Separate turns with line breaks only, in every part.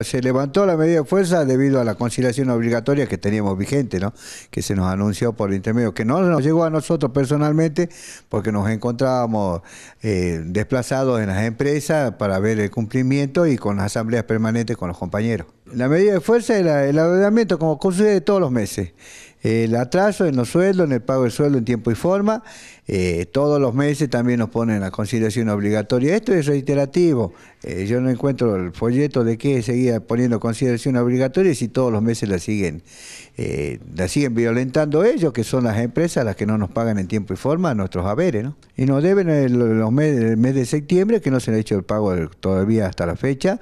Se levantó la medida de fuerza debido a la conciliación obligatoria que teníamos vigente, ¿no? que se nos anunció por intermedio, que no nos llegó a nosotros personalmente porque nos encontrábamos eh, desplazados en las empresas para ver el cumplimiento y con las asambleas permanentes con los compañeros. La medida de fuerza era el ordenamiento como sucede todos los meses el atraso en los sueldos, en el pago del sueldo en tiempo y forma. Eh, todos los meses también nos ponen la consideración obligatoria. Esto es reiterativo. Eh, yo no encuentro el folleto de qué seguía poniendo consideración obligatoria si todos los meses la siguen, eh, la siguen violentando ellos, que son las empresas las que no nos pagan en tiempo y forma nuestros haberes. Y nos deben los mes, el mes de septiembre, que no se le ha hecho el pago todavía hasta la fecha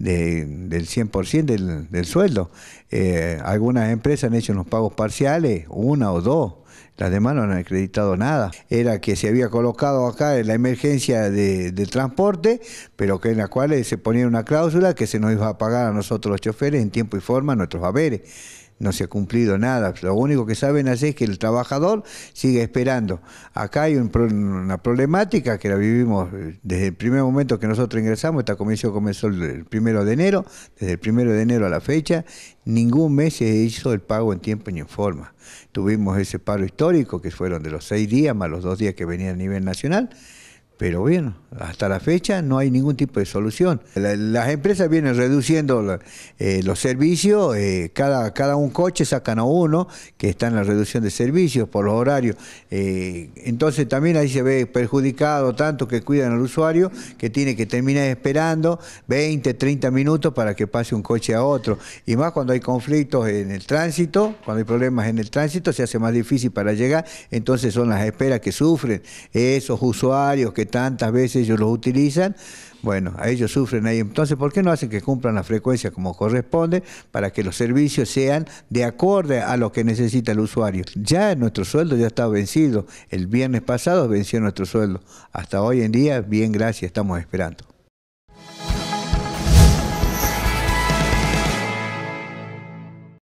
de, del 100% del, sueldo. Eh, algunas empresas han hecho unos pagos parciales, una o dos, las demás no han acreditado nada. Era que se había colocado acá en la emergencia de, transporte, pero que en la cual se ponía una cláusula que se nos iba a pagar a nosotros los choferes en tiempo y forma nuestros haberes no se ha cumplido nada. Lo único que saben hacer es que el trabajador sigue esperando. Acá hay una problemática que la vivimos eh, desde el primer momento que nosotros ingresamos. Esta comisión comenzó el primero de enero. Desde el primero de enero a la fecha, ningún mes se hizo el pago en tiempo ni en forma. Tuvimos ese paro histórico que fueron de los seis días más los dos días que venía a nivel nacional. Pero bueno, hasta la fecha no hay ningún tipo de solución. las empresas vienen reduciendo eh, los servicios, eh, cada, cada un coche sacan a uno que está en la reducción de servicios por los horarios. Eh, entonces también ahí se ve perjudicado tanto que cuidan al usuario que tiene que terminar esperando 20, 30 minutos para que pase un coche a otro. Y más cuando hay conflictos en el tránsito, cuando hay problemas en el tránsito, se hace más difícil para llegar. Entonces son las esperas que sufren esos usuarios que tantas veces ellos los utilizan, bueno, a ellos sufren ahí. Entonces, ¿por qué no hacen que cumplan la frecuencia como corresponde para que los servicios sean de acorde a lo que necesita el usuario? Ya nuestro sueldo ya está vencido. El viernes pasado venció nuestro sueldo. Hasta hoy en día, bien, gracias, estamos esperando.